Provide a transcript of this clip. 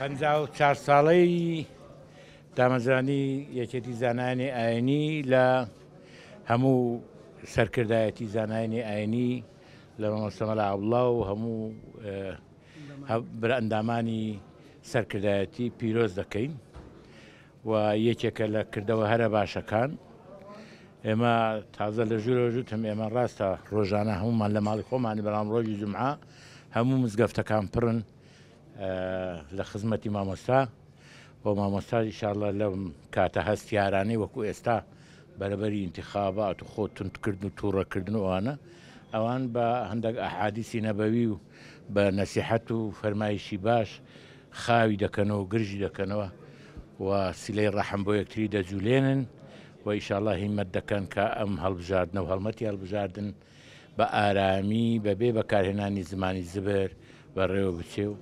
چهار ساڵی دامەزانی یەکێتی زانانی ئاینی لە هەموو سەرکردایەتی زانانی ئاینی لە مۆسەمەلا عوڵا و هەموو برەندامانی سەرکردایەتی پیرۆز دەکەین و یەکێکە لە کردەوە هەرە باشەکان ئێمە تازە لە ژوورۆژوتم ئێمە ڕاستە ڕۆژانە هەمومان لە ماڵی خۆمانی بەڵام ڕۆژی جمعە هەموو مزگەفتەکان پرن لە خزمەتی مامۆستا بۆ مامۆستا ئیشارڵە لەم کاتە هەست یارانەی وەکو ئێستا بەرەبەری انتخابات و خۆ تندکردن و تووڕەکردن ئەوانە ئەوان بە هەندێک ئەحادیسی نەبەوی و بە نەسیحەت و فەرمایشی باش خاوی دەکەنەوە گرژی دەکەنەوە و سلەی ڕەحم بۆ یەکتری دەجوولێنن و ئیشاءله هیممت دەکەن کە ئەم هەڵبژاردن و هەڵمەتی هەڵبژاردن بە ئارامی بەبێ بەکارهێنانی زمانی زبر بە ڕێوە بچێ و